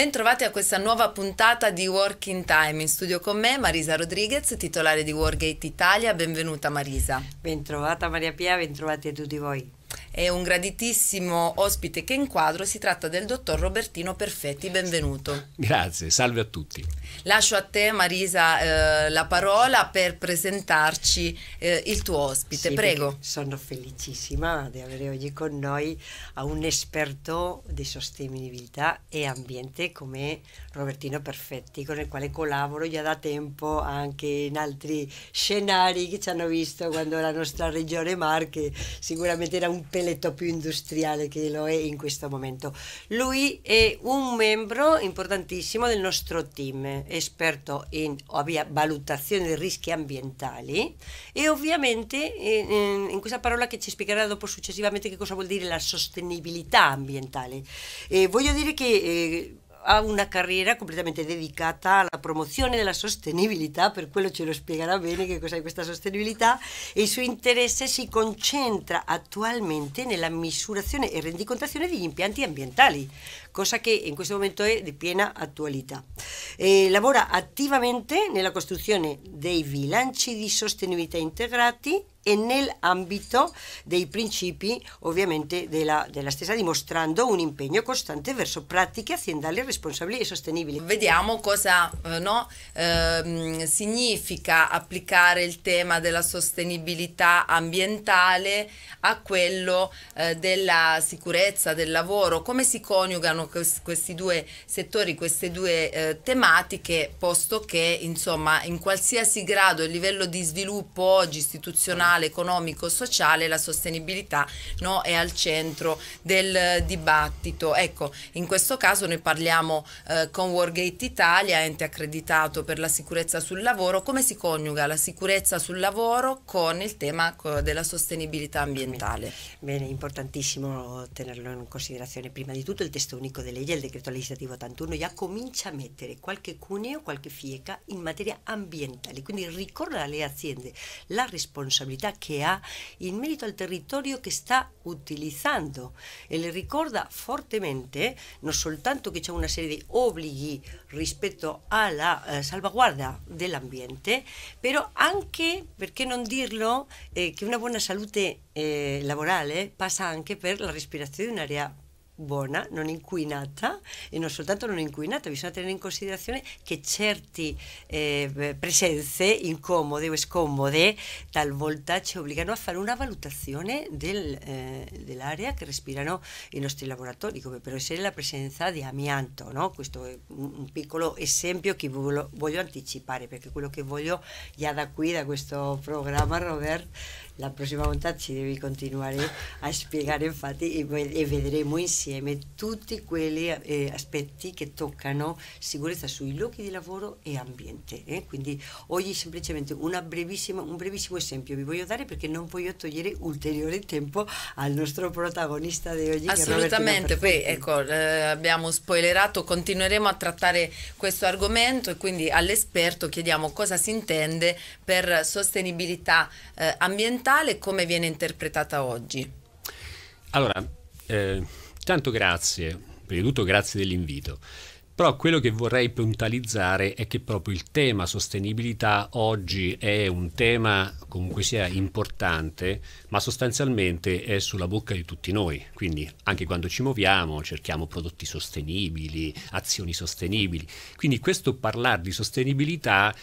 Bentrovati a questa nuova puntata di Working Time. In studio con me Marisa Rodriguez, titolare di Wargate Italia. Benvenuta Marisa. Bentrovata Maria Pia, bentrovati a tutti voi e un graditissimo ospite che inquadro, si tratta del dottor Robertino Perfetti, benvenuto. Grazie, salve a tutti. Lascio a te Marisa eh, la parola per presentarci eh, il tuo ospite, sì, prego. Sono felicissima di avere oggi con noi un esperto di sostenibilità e ambiente come Robertino Perfetti, con il quale collaboro già da tempo anche in altri scenari che ci hanno visto quando la nostra regione Marche sicuramente era un pelle dialetto più industriale che lo è in questo momento. Lui è un membro importantissimo del nostro team, esperto in valutazione dei rischi ambientali e ovviamente eh, in, in questa parola che ci spiegherà dopo successivamente che cosa vuol dire la sostenibilità ambientale. Eh, voglio dire che... Eh, ha una carrera completamente dedicata alla promozione della sostenibilità, per quello ce lo spiegherà bene che cos'è questa sostenibilità, e il suo interesse si concentra attualmente nella misurazione e rendicontazione degli impianti ambientali, cosa que en este momento è di piena actualidad. Eh, activamente en la construcción dei bilanci di sostenibilidad integrati e nell'ambito dei principi ovviamente della, della, stessa, dimostrando un impegno costante verso pratiche aziendali responsabili e sostenibili. Vediamo cosa eh, no, eh, significa applicare il tema della sostenibilità ambientale a quello eh, della sicurezza del lavoro, come si coniugano questi due settori, queste due eh, tematiche, posto che insomma in qualsiasi grado il livello di sviluppo oggi istituzionale relazionale, economico, sociale, la sostenibilità no, è al centro del dibattito. Ecco, in questo caso noi parliamo eh, con Wargate Italia, ente accreditato per la sicurezza sul lavoro, come si coniuga la sicurezza sul lavoro con il tema della sostenibilità ambientale? Bene, è importantissimo tenerlo in considerazione. Prima di tutto il testo unico di legge, il decreto legislativo 81, già comincia a mettere qualche cuneo, qualche fieca in materia ambientale, quindi ricorda alle aziende la responsabilità que ha merito al territorio que está utilizando. e le recuerda fortemente no soltanto que echa una serie de di respecto a la eh, salvaguarda del ambiente, pero anche, por qué dirlo, decirlo, eh, que una buena salud eh, eh, pasa, passa anche per la un área área. buona, non inquinata e non soltanto non inquinata, bisogna tenere in considerazione che certe eh, presenze incomode o scomode talvolta ci obbligano a fare una valutazione del, eh, dell'area che respirano i nostri laboratori, come per essere la presenza di amianto. No? Questo è un piccolo esempio che voglio, voglio anticipare, perché quello che voglio già da qui, da questo programma, Robert, la prossima volta ci devi continuare a spiegare infatti e, e vedremo insieme insieme tutti quegli eh, aspetti che toccano sicurezza sui luoghi di lavoro e ambiente. Eh? Quindi oggi semplicemente un brevissimo esempio vi voglio dare perché non voglio togliere ulteriore tempo al nostro protagonista di oggi. Assolutamente, poi ecco, eh, abbiamo spoilerato, continueremo a trattare questo argomento e quindi all'esperto chiediamo cosa si intende per sostenibilità eh, ambientale e come viene interpretata oggi. Allora, eh, Intanto grazie, prima di tutto grazie dell'invito. Però quello che vorrei puntualizzare è che proprio il tema sostenibilità oggi è un tema comunque sia importante, ma sostanzialmente è sulla bocca di tutti noi. Quindi anche quando ci muoviamo cerchiamo prodotti sostenibili, azioni sostenibili. Quindi questo parlare di sostenibilità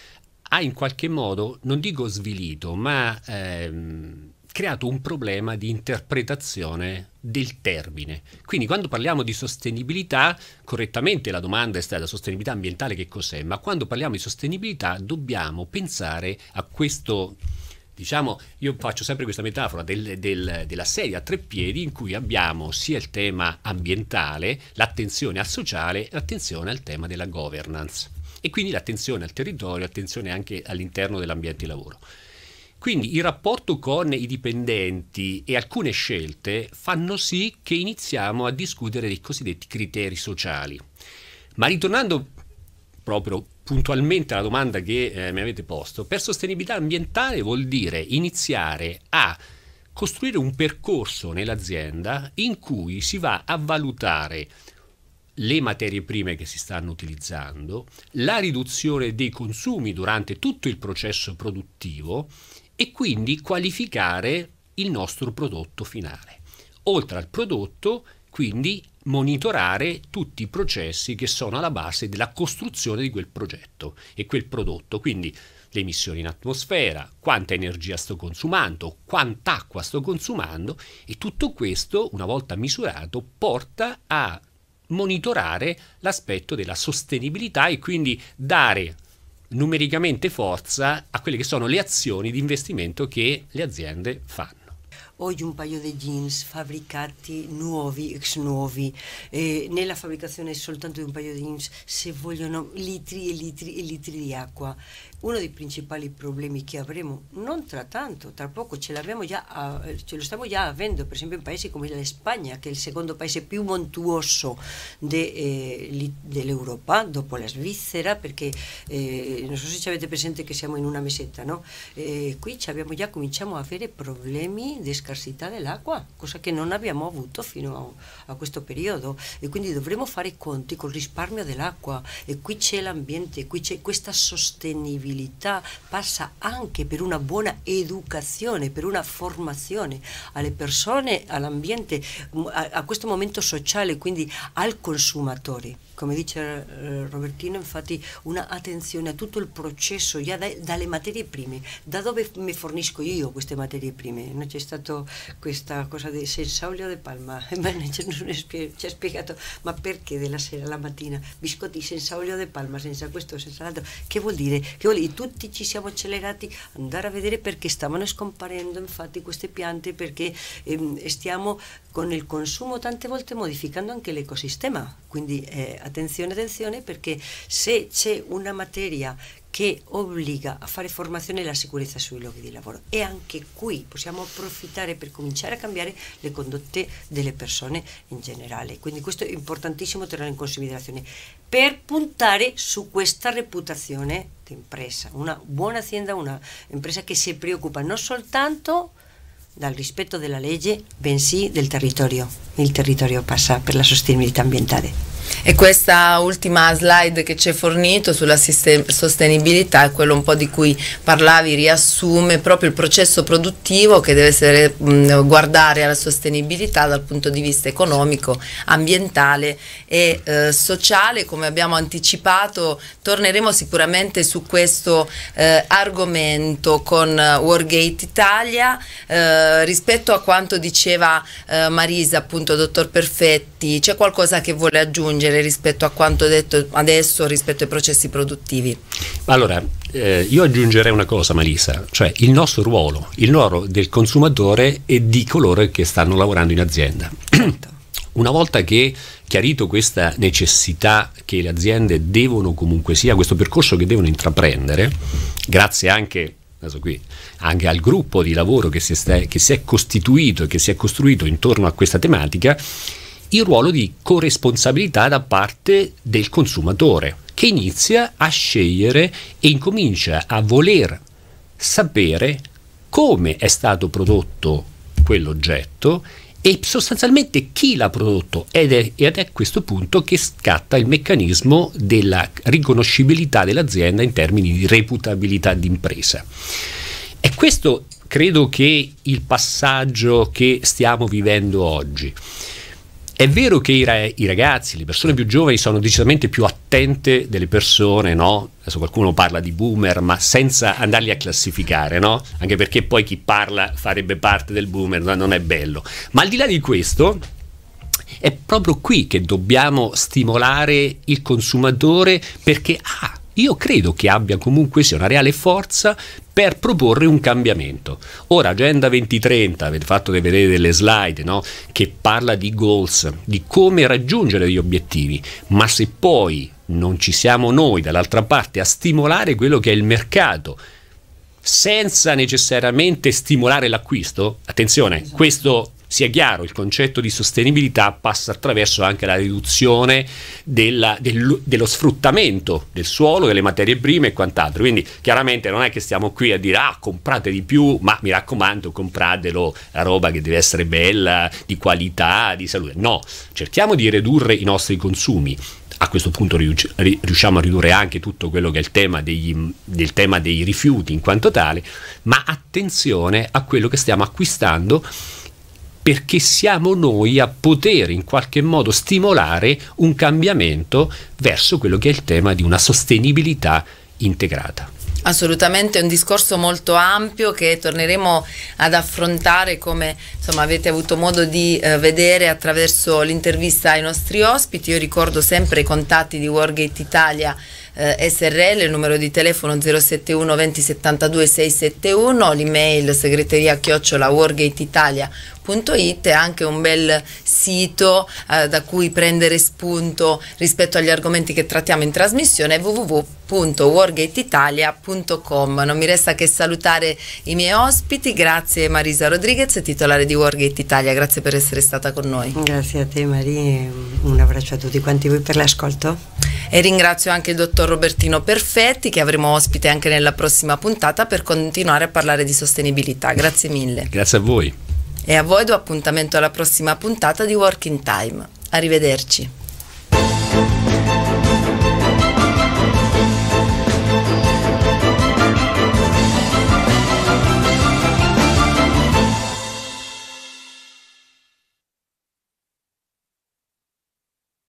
ha in qualche modo, non dico svilito, ma... Ehm, creato un problema di interpretazione del termine. Quindi quando parliamo di sostenibilità, correttamente la domanda è stata sostenibilità ambientale che cos'è, ma quando parliamo di sostenibilità dobbiamo pensare a questo diciamo, io faccio sempre questa metafora del, del, della sedia a tre piedi in cui abbiamo sia il tema ambientale, l'attenzione al sociale, l'attenzione al tema della governance e quindi l'attenzione al territorio, l'attenzione anche all'interno dell'ambiente di lavoro. Quindi il rapporto con i dipendenti e alcune scelte fanno sì che iniziamo a discutere dei cosiddetti criteri sociali. Ma ritornando proprio puntualmente alla domanda che eh, mi avete posto, per sostenibilità ambientale vuol dire iniziare a costruire un percorso nell'azienda in cui si va a valutare le materie prime che si stanno utilizzando, la riduzione dei consumi durante tutto il processo produttivo e quindi qualificare il nostro prodotto finale. Oltre al prodotto, quindi monitorare tutti i processi che sono alla base della costruzione di quel progetto e quel prodotto, quindi le emissioni in atmosfera, quanta energia sto consumando, quant'acqua sto consumando e tutto questo, una volta misurato, porta a monitorare l'aspetto della sostenibilità e quindi dare numericamente forza a quelle che sono le azioni di investimento che le aziende fanno. Oggi un paio di jeans fabbricati nuovi, ex nuovi, eh, nella fabbricazione soltanto di un paio di jeans se vogliono litri e litri e litri di acqua, uno dei principali problemi che avremo, non tra tanto, tra poco ce, già, ce lo stiamo già avendo, per esempio in paesi come la Spagna, che è il secondo paese più montuoso de, eh, dell'Europa, dopo la Svizzera, perché eh, non so se ci avete presente che siamo in una mesetta, no? Eh, qui già, cominciamo a avere problemi di scarsità dell'acqua, cosa che non abbiamo avuto fino a, a questo periodo, e quindi dovremo fare i conti col risparmio dell'acqua, e qui c'è l'ambiente, qui c'è questa sostenibilità disabilità passa anche per una buona educazione, per una formazione alle persone, all'ambiente, mm, a, a questo momento sociale, quindi al consumatore come dice eh, Robertino, infatti una attenzione a tutto il processo, già da, dalle materie prime, da dove mi fornisco io queste materie prime. No? C'è stata questa cosa di Sensaulia de Palma, ci ha spiegato ma perché della sera alla mattina biscotti senza olio de Palma senza questo, senza l'altro, che vuol dire? Che vuol e tutti ci siamo accelerati ad andare a vedere perché stavano scomparendo infatti queste piante perché ehm, stiamo con il consumo tante volte modificando anche l'ecosistema quindi eh, attenzione attenzione perché se c'è una materia che obbliga a fare formazione e la sicurezza sui luoghi di lavoro e anche qui possiamo approfittare per cominciare a cambiare le condotte delle persone in generale. Quindi questo è importantissimo tenere in considerazione per puntare su questa reputazione di impresa, una buona azienda, una impresa che si preoccupa non soltanto dal rispetto della legge, bensì del territorio. Il territorio passa per la sostenibilità ambientale. E questa ultima slide che ci hai fornito sulla sostenibilità è quello un po' di cui parlavi, riassume proprio il processo produttivo che deve essere, mh, guardare alla sostenibilità dal punto di vista economico, ambientale e eh, sociale, come abbiamo anticipato, torneremo sicuramente su questo eh, argomento con eh, Wargate Italia eh, rispetto a quanto diceva eh, Marisa, appunto dottor Perfetti, c'è qualcosa che vuole aggiungere? aggiungere rispetto a quanto detto adesso rispetto ai processi produttivi? Allora, eh, io aggiungerei una cosa Marisa, cioè il nostro ruolo, il ruolo del consumatore e di coloro che stanno lavorando in azienda. una volta che chiarito questa necessità che le aziende devono comunque sia, questo percorso che devono intraprendere, grazie anche Qui, anche al gruppo di lavoro che si, è, che si è costituito e che si è costruito intorno a questa tematica, il ruolo di corresponsabilità da parte del consumatore che inizia a scegliere e incomincia a voler sapere come è stato prodotto quell'oggetto e sostanzialmente chi l'ha prodotto ed è, ed è, a questo punto che scatta il meccanismo della riconoscibilità dell'azienda in termini di reputabilità d'impresa. E questo credo che il passaggio che stiamo vivendo oggi. È vero che i, re, i, ragazzi, le persone più giovani sono decisamente più attente delle persone, no? Adesso qualcuno parla di boomer, ma senza andarli a classificare, no? Anche perché poi chi parla farebbe parte del boomer, no? non è bello. Ma al di là di questo, è proprio qui che dobbiamo stimolare il consumatore perché ah, io credo che abbia comunque sia una reale forza per proporre un cambiamento. Ora, Agenda 2030, avete fatto vedere delle slide no? che parla di goals, di come raggiungere gli obiettivi, ma se poi non ci siamo noi dall'altra parte a stimolare quello che è il mercato, senza necessariamente stimolare l'acquisto, attenzione, questo sia chiaro, il concetto di sostenibilità passa attraverso anche la riduzione della, del, dello sfruttamento del suolo, delle materie prime e quant'altro. Quindi chiaramente non è che stiamo qui a dire ah comprate di più, ma mi raccomando compratelo, la roba che deve essere bella, di qualità, di salute. No, cerchiamo di ridurre i nostri consumi a questo punto riusciamo a ridurre anche tutto quello che è il tema, degli, del tema dei rifiuti in quanto tale, ma attenzione a quello che stiamo acquistando perché siamo noi a poter in qualche modo stimolare un cambiamento verso quello che è il tema di una sostenibilità integrata. Assolutamente, è un discorso molto ampio che torneremo ad affrontare come insomma, avete avuto modo di eh, vedere attraverso l'intervista ai nostri ospiti. Io ricordo sempre i contatti di Wargate Italia. Eh, SRL, il numero di telefono 071 2072 671, l'email segreteria chiocciola wargateitalia.com It è anche un bel sito eh, da cui prendere spunto rispetto agli argomenti che trattiamo in trasmissione www.wargateitalia.com non mi resta che salutare i miei ospiti grazie Marisa Rodriguez titolare di Wargate Italia grazie per essere stata con noi grazie a te Maria un abbraccio a tutti quanti voi per l'ascolto e ringrazio anche il dottor Robertino Perfetti che avremo ospite anche nella prossima puntata per continuare a parlare di sostenibilità grazie mille grazie a voi e a voi do appuntamento alla prossima puntata di Working Time. Arrivederci.